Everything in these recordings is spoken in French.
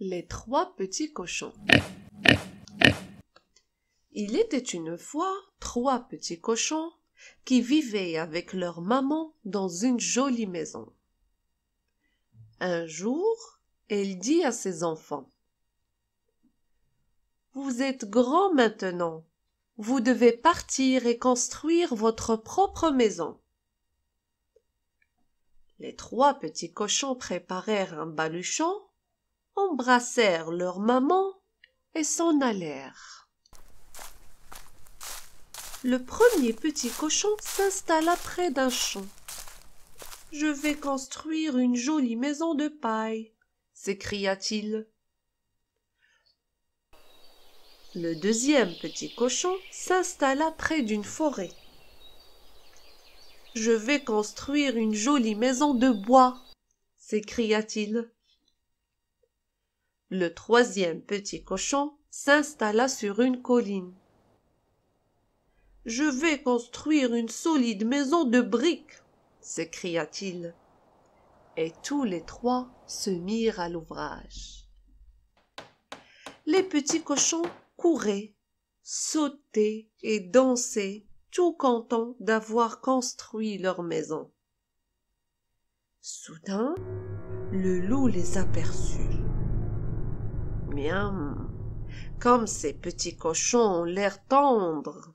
Les trois petits cochons. Il était une fois trois petits cochons qui vivaient avec leur maman dans une jolie maison. Un jour, elle dit à ses enfants Vous êtes grands maintenant. Vous devez partir et construire votre propre maison. Les trois petits cochons préparèrent un baluchon embrassèrent leur maman et s'en allèrent. Le premier petit cochon s'installa près d'un champ. Je vais construire une jolie maison de paille, s'écria-t-il. Le deuxième petit cochon s'installa près d'une forêt. Je vais construire une jolie maison de bois, s'écria-t-il le troisième petit cochon s'installa sur une colline je vais construire une solide maison de briques s'écria-t-il et tous les trois se mirent à l'ouvrage les petits cochons couraient sautaient et dansaient tout contents d'avoir construit leur maison soudain le loup les aperçut comme ces petits cochons ont l'air tendres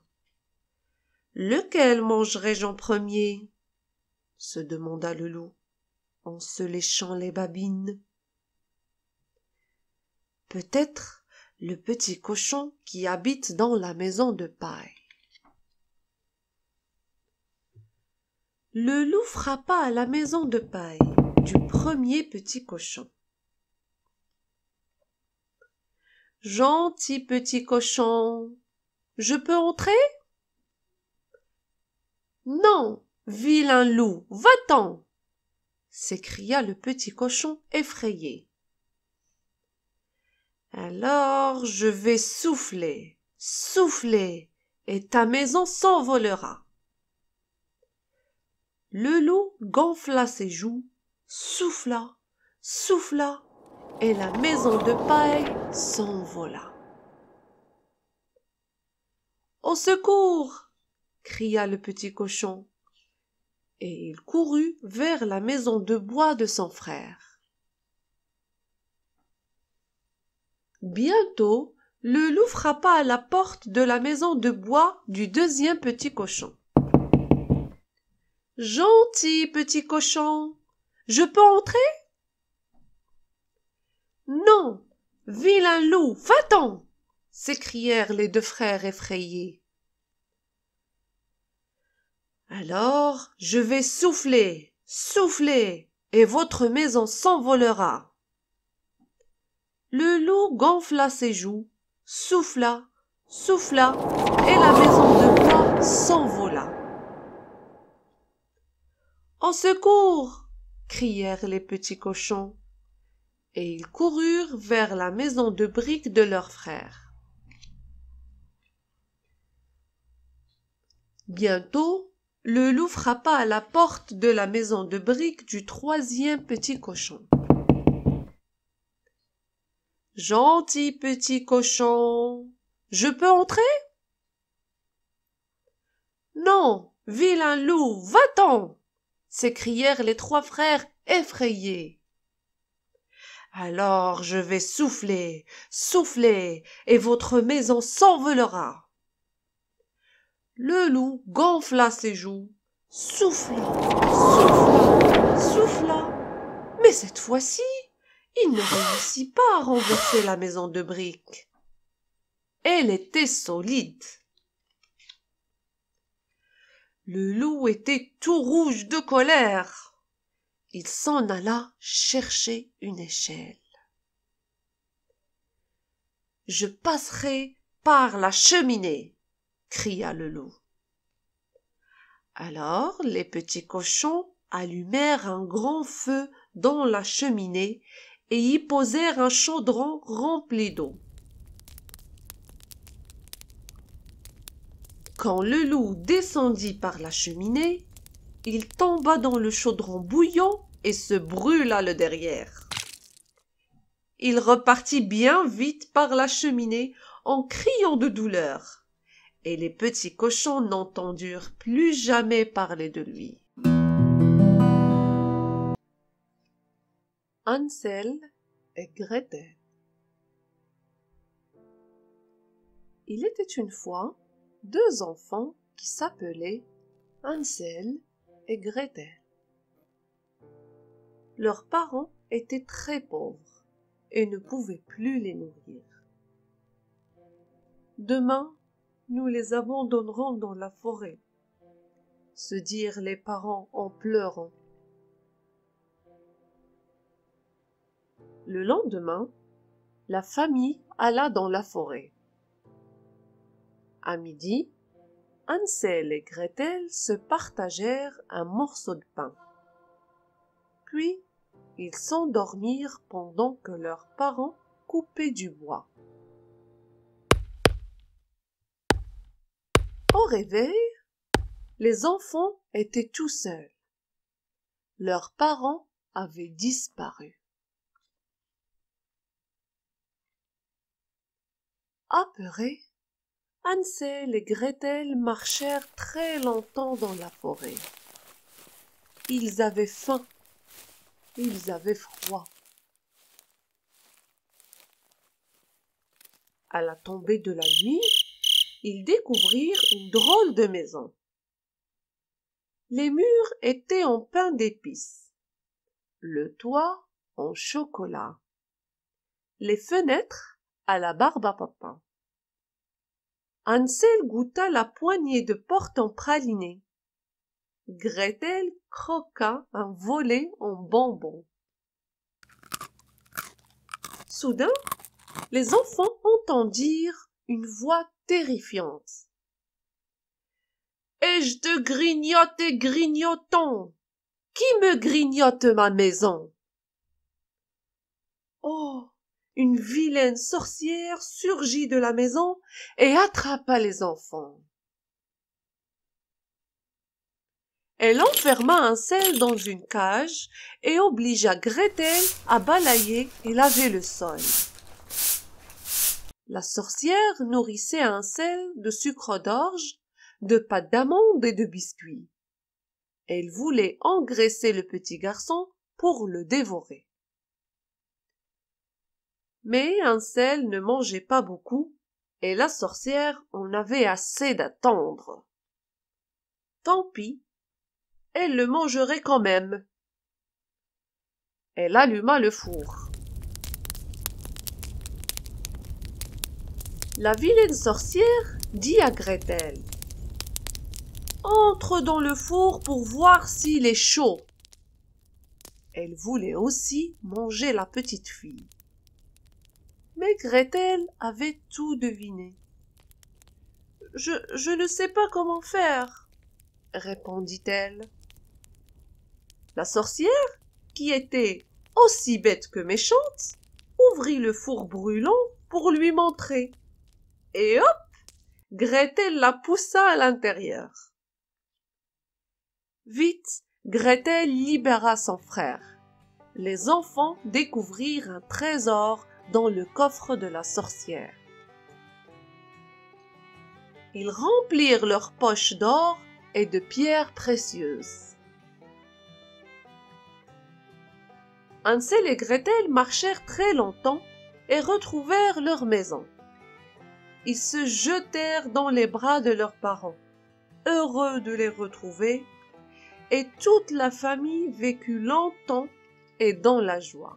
lequel mangerai je en premier se demanda le loup en se léchant les babines peut-être le petit cochon qui habite dans la maison de paille le loup frappa à la maison de paille du premier petit cochon gentil petit cochon je peux entrer non vilain loup va-t'en s'écria le petit cochon effrayé alors je vais souffler souffler et ta maison s'envolera le loup gonfla ses joues souffla souffla et la maison de paille s'envola. Au secours cria le petit cochon, et il courut vers la maison de bois de son frère. Bientôt, le loup frappa à la porte de la maison de bois du deuxième petit cochon. Gentil petit cochon, je peux entrer non vilain loup va-t'en s'écrièrent les deux frères effrayés alors je vais souffler souffler et votre maison s'envolera le loup gonfla ses joues souffla souffla et la maison de bois s'envola au secours crièrent les petits cochons et ils coururent vers la maison de briques de leur frère. Bientôt, le loup frappa à la porte de la maison de briques du troisième petit cochon. Gentil petit cochon, je peux entrer? Non, vilain loup, va-t'en! s'écrièrent les trois frères effrayés alors je vais souffler souffler et votre maison s'envolera le loup gonfla ses joues souffla souffla souffla mais cette fois-ci il ne réussit pas à renverser la maison de briques elle était solide le loup était tout rouge de colère il s'en alla chercher une échelle je passerai par la cheminée cria le loup alors les petits cochons allumèrent un grand feu dans la cheminée et y posèrent un chaudron rempli d'eau quand le loup descendit par la cheminée il tomba dans le chaudron bouillant et se brûla le derrière. Il repartit bien vite par la cheminée en criant de douleur, et les petits cochons n'entendurent plus jamais parler de lui. Ansel et Gretel Il était une fois deux enfants qui s'appelaient Ansel et Greta. Leurs parents étaient très pauvres et ne pouvaient plus les nourrir. Demain, nous les abandonnerons dans la forêt, se dirent les parents en pleurant. Le lendemain, la famille alla dans la forêt. À midi, Hansel et Gretel se partagèrent un morceau de pain. Puis ils s'endormirent pendant que leurs parents coupaient du bois. Au réveil, les enfants étaient tout seuls. Leurs parents avaient disparu. Ansel et Gretel marchèrent très longtemps dans la forêt. Ils avaient faim, ils avaient froid. À la tombée de la nuit, ils découvrirent une drôle de maison. Les murs étaient en pain d'épices, le toit en chocolat, les fenêtres à la barbe à papa. Ansel goûta la poignée de porte en praliné. Gretel croqua un volet en bonbon. Soudain, les enfants entendirent une voix terrifiante. Ai-je de grignote et grignotons Qui me grignote ma maison Oh une vilaine sorcière surgit de la maison et attrapa les enfants. Elle enferma un sel dans une cage et obligea Gretel à balayer et laver le sol. La sorcière nourrissait un sel de sucre d'orge, de pâte d'amande et de biscuits. Elle voulait engraisser le petit garçon pour le dévorer mais ansel ne mangeait pas beaucoup et la sorcière en avait assez d'attendre tant pis elle le mangerait quand même elle alluma le four la vilaine sorcière dit à Gretel Entre dans le four pour voir s'il est chaud. Elle voulait aussi manger la petite fille. Mais Gretel avait tout deviné. Je, ne sais pas comment faire, répondit-elle. La sorcière, qui était aussi bête que méchante, ouvrit le four brûlant pour lui montrer. Et hop, Gretel la poussa à l'intérieur. Vite, Gretel libéra son frère. Les enfants découvrirent un trésor dans le coffre de la sorcière. Ils remplirent leurs poches d'or et de pierres précieuses. Ansel et Gretel marchèrent très longtemps et retrouvèrent leur maison. Ils se jetèrent dans les bras de leurs parents, heureux de les retrouver, et toute la famille vécut longtemps et dans la joie.